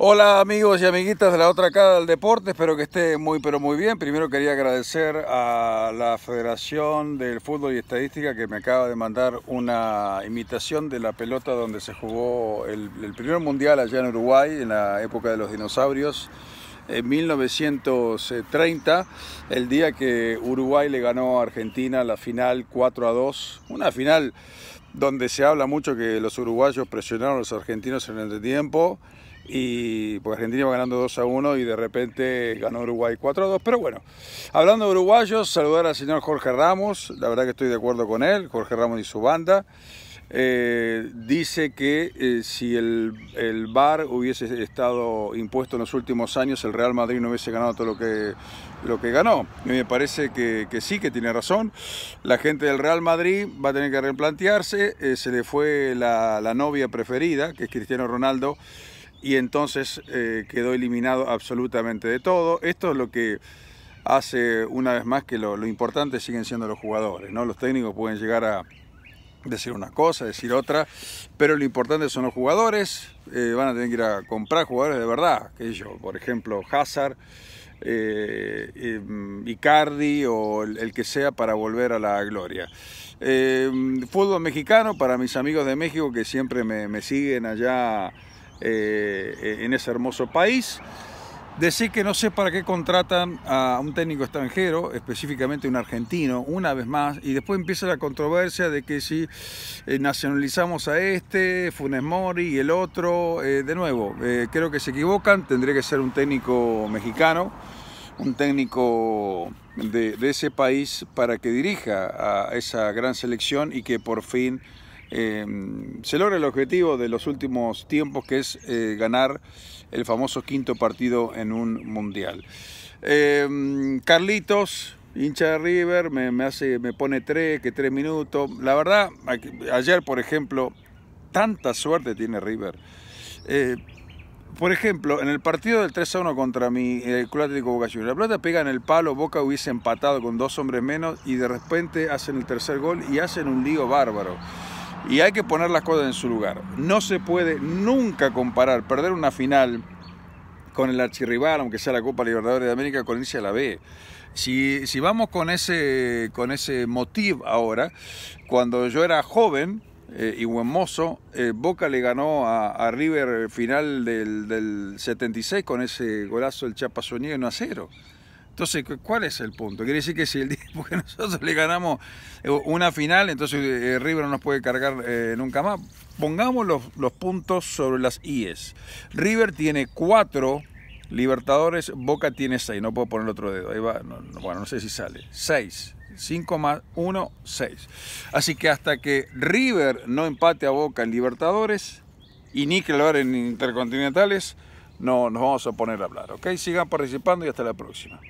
Hola amigos y amiguitas de la otra cara del deporte, espero que esté muy pero muy bien. Primero quería agradecer a la Federación del Fútbol y Estadística que me acaba de mandar una imitación de la pelota donde se jugó el, primer mundial allá en Uruguay, en la época de los dinosaurios en 1930, el día que Uruguay le ganó a Argentina la final 4 a 2, una final donde se habla mucho que los uruguayos presionaron a los argentinos en el tiempo y pues Argentina iba ganando 2 a 1 y de repente ganó Uruguay 4 a 2. Pero bueno, hablando de uruguayos, saludar al señor Jorge Ramos, la verdad que estoy de acuerdo con él, Jorge Ramos y su banda. Eh, dice que eh, si el, el VAR hubiese estado impuesto en los últimos años, el Real Madrid no hubiese ganado todo lo que, lo que ganó. Y me parece que, sí, que tiene razón. La gente del Real Madrid va a tener que replantearse. Eh, se le fue la, la novia preferida, que es Cristiano Ronaldo y entonces eh, quedó eliminado absolutamente de todo. Esto es lo que hace una vez más que lo, importante siguen siendo los jugadores, ¿no? Los técnicos pueden llegar a decir una cosa, decir otra, pero lo importante son los jugadores, eh, van a tener que ir a comprar jugadores de verdad, que por ejemplo, Hazard, eh, Icardi o el, que sea para volver a la gloria. fútbol mexicano, para mis amigos de México que siempre me siguen allá eh, en ese hermoso país. Decir que no sé para qué contratan a un técnico extranjero, específicamente un argentino, una vez más, y después empieza la controversia de que si eh, nacionalizamos a este, Funes Mori y el otro, eh, de nuevo, creo que se equivocan, tendría que ser un técnico mexicano, un técnico de, de ese país para que dirija a esa gran selección y que por fin Em, se logra el objetivo de los últimos tiempos, que es eh, ganar el famoso quinto partido en un mundial. Em, Carlitos, hincha de River, me, hace, me pone tres, que tres minutos. La verdad, ayer, por ejemplo, tanta suerte tiene River. Eh, por ejemplo, en el partido del 3 a 1 contra mi el eh, Club Atlético Boca Juniors, la plata pega en el palo, Boca hubiese empatado con dos hombres menos y de repente hacen el tercer gol y hacen un lío bárbaro. Y hay que poner las cosas en su lugar. No se puede nunca comparar perder una final con el archirrival, aunque sea la Copa Libertadores de América, con irse la B. Si, vamos con ese, con ese motivo ahora, cuando yo era joven, eh, y buen mozo. Eh, Boca le ganó a, River final del, 76 con ese golazo del Chapa en 1 a 0. Entonces, ¿cuál es el punto? Quiere decir que si el día, nosotros le ganamos eh, una final, entonces eh, eh, River no nos puede cargar nunca más. Pongamos los, puntos sobre las IES. River tiene cuatro Libertadores, Boca tiene seis. no puedo poner otro dedo, ahí va, bueno, no sé si sale, Seis, 5 más 1, 6. Así que hasta que River no empate a Boca en Libertadores y ni lo hablar en Intercontinentales, no nos vamos a poner a hablar, ¿ok? Sigan participando y hasta la próxima.